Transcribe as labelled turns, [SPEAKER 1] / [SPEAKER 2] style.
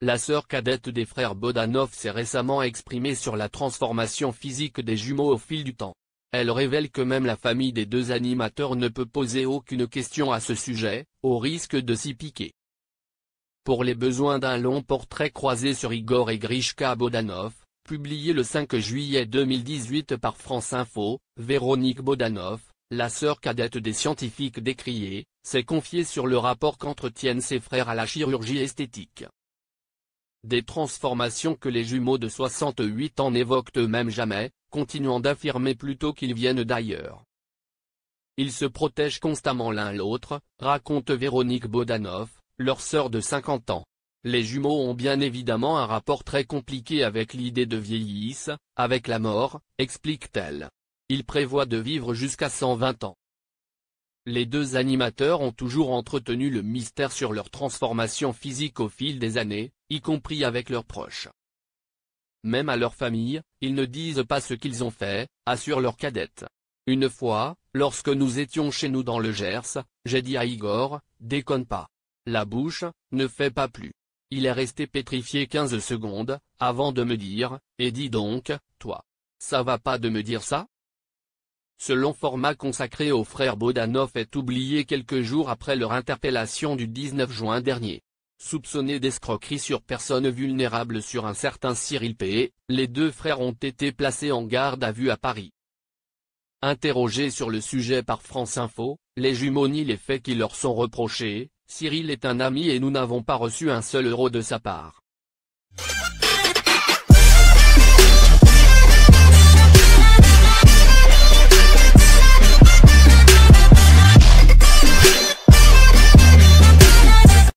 [SPEAKER 1] La sœur cadette des frères Bodanov s'est récemment exprimée sur la transformation physique des jumeaux au fil du temps. Elle révèle que même la famille des deux animateurs ne peut poser aucune question à ce sujet, au risque de s'y piquer. Pour les besoins d'un long portrait croisé sur Igor et Grishka Bodanov, publié le 5 juillet 2018 par France Info, Véronique Bodanov, la sœur cadette des scientifiques décriés, s'est confiée sur le rapport qu'entretiennent ses frères à la chirurgie esthétique. Des transformations que les jumeaux de 68 ans n'évoquent eux-mêmes jamais, continuant d'affirmer plutôt qu'ils viennent d'ailleurs. Ils se protègent constamment l'un l'autre, raconte Véronique Bodanov, leur sœur de 50 ans. Les jumeaux ont bien évidemment un rapport très compliqué avec l'idée de vieillisse, avec la mort, explique-t-elle. Il prévoit de vivre jusqu'à 120 ans. Les deux animateurs ont toujours entretenu le mystère sur leur transformation physique au fil des années, y compris avec leurs proches. Même à leur famille, ils ne disent pas ce qu'ils ont fait, assure leur cadette. Une fois, lorsque nous étions chez nous dans le Gers, j'ai dit à Igor, déconne pas. La bouche, ne fait pas plus. Il est resté pétrifié 15 secondes, avant de me dire, et dis donc, toi. Ça va pas de me dire ça ce long format consacré aux frères Bodanoff est oublié quelques jours après leur interpellation du 19 juin dernier. Soupçonnés d'escroquerie sur personnes vulnérables sur un certain Cyril P., les deux frères ont été placés en garde à vue à Paris. Interrogés sur le sujet par France Info, les jumeaux nient les faits qui leur sont reprochés, Cyril est un ami et nous n'avons pas reçu un seul euro de sa part.